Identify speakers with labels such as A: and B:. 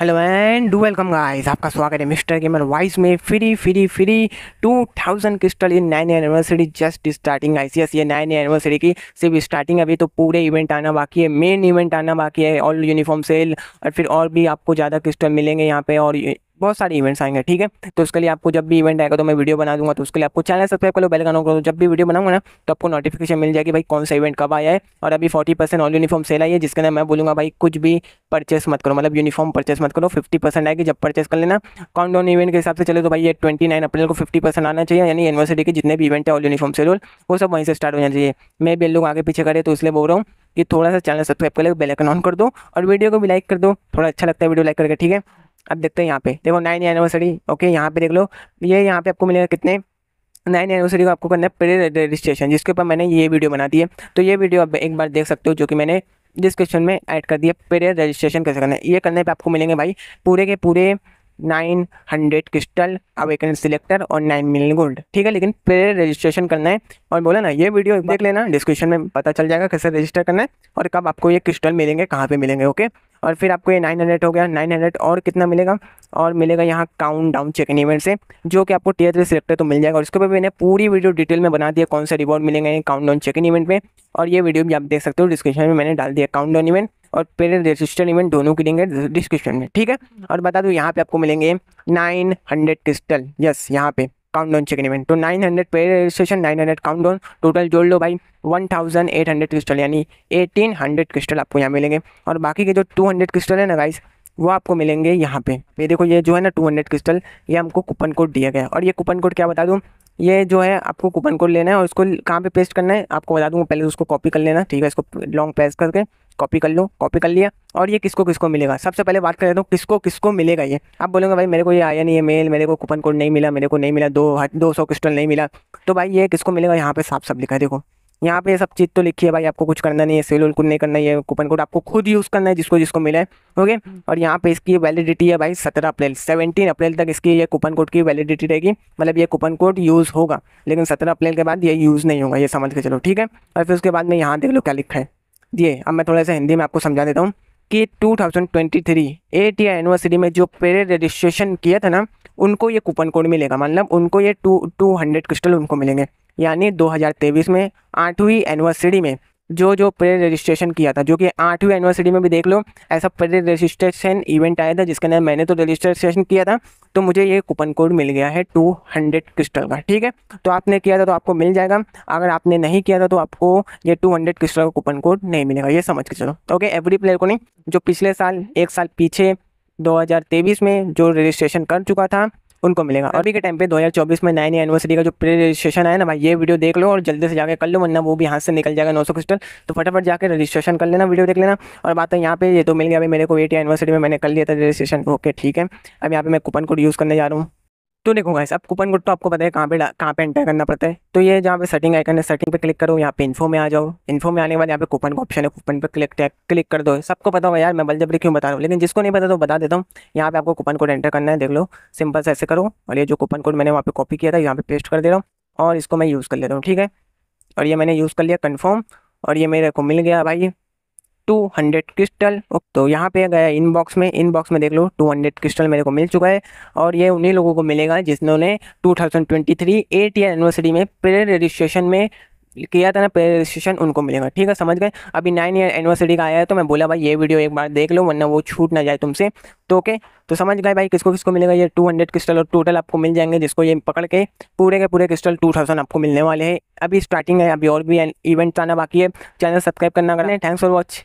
A: hello and do welcome guys आपका स्वागत है मिस्टर गेमर वाइस में free free free 2000 crystal in nine anniversary just starting C S ये nine anniversary की सिर्फ स्टार्टिंग अभी तो पूरे इवेंट आना बाकी है मेन इवेंट आना बाकी है ऑल यूनिफॉर्म सेल और फिर और भी आपको ज़्यादा क्रिस्टल मिलेंगे यहाँ पे और बहुत सारे इवेंट्स आएंगे ठीक है तो उसके लिए आपको जब भी इवेंट आएगा तो मैं वीडियो बना दूंगा तो उसके लिए आपको चैनल सब्सक्राइब करो लो बेल करो तो जब भी वीडियो बनाऊंगा ना तो आपको नोटिफिकेशन मिल जाएगी भाई कौन सा इवेंट कब आया है और अभी forty percent all uniform sale आई है जिसके अंदर मैं बोलूँगा भाई कुछ भी परचेस मत करो मतलब यूनिफॉर्म परचेस मत करो फिफ्टी परसेंट आएगी जब परचेस कर लेना काउंट डाउन इवेंट के हिसाब से चले तो भाई ये ट्वेंटी नाइन अप्रैल को फिफ्टी परसेंट आना चाहिए यानी यूनिवर्सिटी के जितने भी इवेंट है ऑल यूनिफॉर्म सेल वो सब वहीं से स्टार्ट हो जाना चाहिए मैं भी लोग आगे पीछे करे तो इसलिए बोल रहा हूँ कि थोड़ा सा चैनल सब्सक्राइब कर ले बेल आइकन ऑन कर दो और वीडियो को भी लाइक कर दो थोड़ा अच्छा लगता है वीडियो लाइक करके ठीक है अब देखते हैं यहाँ पे देखो नाइन एनिवर्सरी ओके यहाँ पे देख लो ये यहाँ पे आपको मिलेगा कितने नाइन एनिवर्सरी को आपको करना है प्री रजिस्ट्रेशन जिसके ऊपर मैंने ये वीडियो बना दी है तो ये वीडियो आप एक बार देख सकते हो जो कि मैंने डिस्क्रिप्शन में ऐड कर दिया प्रेयर रजिस्ट्रेशन कैसे करना है ये करने पे आपको मिलेंगे भाई पूरे के पूरे nine hundred crystal awaken selector और नाइन मिलियन गोल्ड ठीक है लेकिन प्रेयर रजिस्ट्रेशन करना है और बोला ना ये वीडियो देख लेना डिस्क्रिप्शन में पता चल जाएगा कैसे रजिस्टर करना है और कब आपको ये क्रिस्टल मिलेंगे कहाँ पे मिलेंगे ओके और फिर आपको ये नाइन हंड्रेड हो गया नाइन हंड्रेड और कितना मिलेगा और मिलेगा यहाँ काउंट डाउन चेकिंग इवेंट से जो कि आपको टीयर थ्री सिलेक्टर तो मिल जाएगा और इसके ऊपर मैंने पूरी वीडियो डिटेल में बना दिया कौन से रिवॉर्ड मिलेंगे काउंट डाउन इन इवेंट में और ये वीडियो भी आप देख सकते हो डिस्क्रिप्शन में मैंने डाल दिया काउंट डाउन इवेंट और पेरेंट रजिस्टर इवेंट दोनों की देंगे डिस्क्रिप्शन में ठीक है और बता दूँ यहाँ पे आपको मिलेंगे नाइन हंड्रेड क्रिस्टल यस यहाँ पे काउंट डाउन चिकन इवेंट तो nine hundred pair registration nine hundred countdown total जोड़ लो भाई one thousand eight hundred crystal यानी एटीन हंड्रेड क्रिस्टल आपको यहाँ मिलेंगे और बाकी के जो टू हंड्रेड क्रिस्टल है ना गाइस वो आपको मिलेंगे यहाँ पे ये देखो ये जो है ना टू हंड्रेड क्रिस्टल ये हमको कूपन कोड दिया गया और ये कूपन कोड क्या बता दूँ ये जो है आपको कूपन कोड लेना है और उसको कहाँ पे पेस्ट करना है आपको बता दूँ पहले उसको कॉपी कर लेना ठीक है इसको लॉन्ग प्रेस करके कॉपी कर लो कॉपी कर लिया और ये किसको किसको मिलेगा सबसे पहले बात कर लेता हूँ किसको किसको मिलेगा ये आप बोलेंगे भाई मेरे को ये आया नहीं है मेल मेरे को कूपन कोड नहीं मिला मेरे को नहीं मिला दो दो सौ क्रिस्टल नहीं मिला तो भाई ये किसको मिलेगा यहाँ पे साफ सब लिखा है देखो यहाँ पे सब चीज़ तो लिखी है भाई आपको कुछ करना नहीं है सेल उल कुछ नहीं करना है कूपन कोड आपको खुद यूज़ करना है जिसको जिसको मिला है ओके और यहाँ पे इसकी वैलिडिटी है भाई सत्रह अप्रैल सेवनटीन अप्रैल तक इसकी ये कूपन कोड की वैलिडिटी रहेगी मतलब ये कूपन कोड यूज़ होगा लेकिन सत्रह अप्रैल के बाद ये यूज़ नहीं होगा ये समझ के चलो ठीक है और फिर उसके बाद में यहाँ देख लो क्या लिखा है दिए अब मैं थोड़ा सा हिंदी में आपको समझा देता हूँ कि 2023 एट ईयर एनिवर्सरी में जो पेरे रजिस्ट्रेशन किया था ना उनको ये कूपन कोड मिलेगा मतलब उनको ये टू टू हंड्रेड क्रिस्टल उनको मिलेंगे यानी 2023 में आठवीं एनिवर्सरी में जो जो प्रे रजिस्ट्रेशन किया था जो कि आठवीं एनिवर्सरी में भी देख लो ऐसा प्रे रजिस्ट्रेशन इवेंट आया था जिसके अंदर मैंने तो रजिस्ट्रेशन किया था तो मुझे ये कूपन कोड मिल गया है टू हंड्रेड क्रिस्टल का ठीक है तो आपने किया था तो आपको मिल जाएगा अगर आपने नहीं किया था तो आपको ये टू हंड्रेड क्रिस्टल का कूपन कोड नहीं मिलेगा ये समझ के चलो ओके एवरी प्लेयर को नहीं जो पिछले साल एक साल पीछे तेईस में जो रजिस्ट्रेशन कर चुका था उनको मिलेगा और अभी के टाइम पे 2024 में नए एनिवर्सरी का जो प्री रजिस्ट्रेशन है ना भाई ये वीडियो देख लो और जल्दी से जाकर कर लो वरना वो भी हाथ से निकल जाएगा नौ सौ क्रिस्टल तो फटाफट जाकर रजिस्ट्रेशन कर लेना वीडियो देख लेना और बात है तो यहाँ पे ये तो मिल गया अभी मेरे को एटी एनिवर्सरी में मैंने कर लिया था रजिस्ट्रेशन ओके ठीक है अब यहाँ पे मैं कूपन कोड यूज़ करने जा रहा हूँ तो देखो गाइस अब कूपन कोड तो आपको पता है कहाँ पे कहाँ पे एंटर करना पड़ता है तो ये जहाँ पे सेटिंग आइकन है सेटिंग पे क्लिक करो यहाँ पे इन्फो में आ जाओ इन्फो में आने के बाद यहाँ पे कूपन का ऑप्शन है कूपन पे क्लिक क्लिक कर दो सबको पता होगा यार मैं बलजबरी क्यों बता रहा हूँ लेकिन जिसको नहीं पता तो बता देता हूँ यहाँ पे आपको कूपन कोड एंटर करना है देख लो सिंपल से ऐसे करो और ये जो कूपन कोड मैंने वहाँ पर कॉपी किया था यहाँ पे पेस्ट कर दे रहा हूँ और इसको मैं यूज़ कर लेता हूँ ठीक है और ये मैंने यूज़ कर लिया कन्फर्म और ये मेरे को मिल गया भाई टू हंड्रेड क्रिस्टल तो यहाँ पे गया इनबॉक्स में इनबॉक्स में देख लो टू हंड्रेड क्रिस्टल मेरे को मिल चुका है और ये उन्हीं लोगों को मिलेगा जिन्होंने two thousand twenty three eight year anniversary में प्रे रजिस्ट्रेशन में किया था ना प्रे रजिस्ट्रेशन उनको मिलेगा ठीक है समझ गए अभी नाइन ईयर एनिवर्सरी का आया है तो मैं बोला भाई ये वीडियो एक बार देख लो वरना वो छूट ना जाए तुमसे तो ओके तो समझ गए भाई किसको किसको मिलेगा ये टू हंड्रेड क्रिस्टल और टोटल आपको मिल जाएंगे जिसको ये पकड़ के पूरे के पूरे क्रिस्टल टू थाउजेंड आपको मिलने वाले हैं अभी स्टार्टिंग है अभी और भी इवेंट्स आना बाकी है चैनल सब्सक्राइब करना करें थैंक्स फॉर वॉच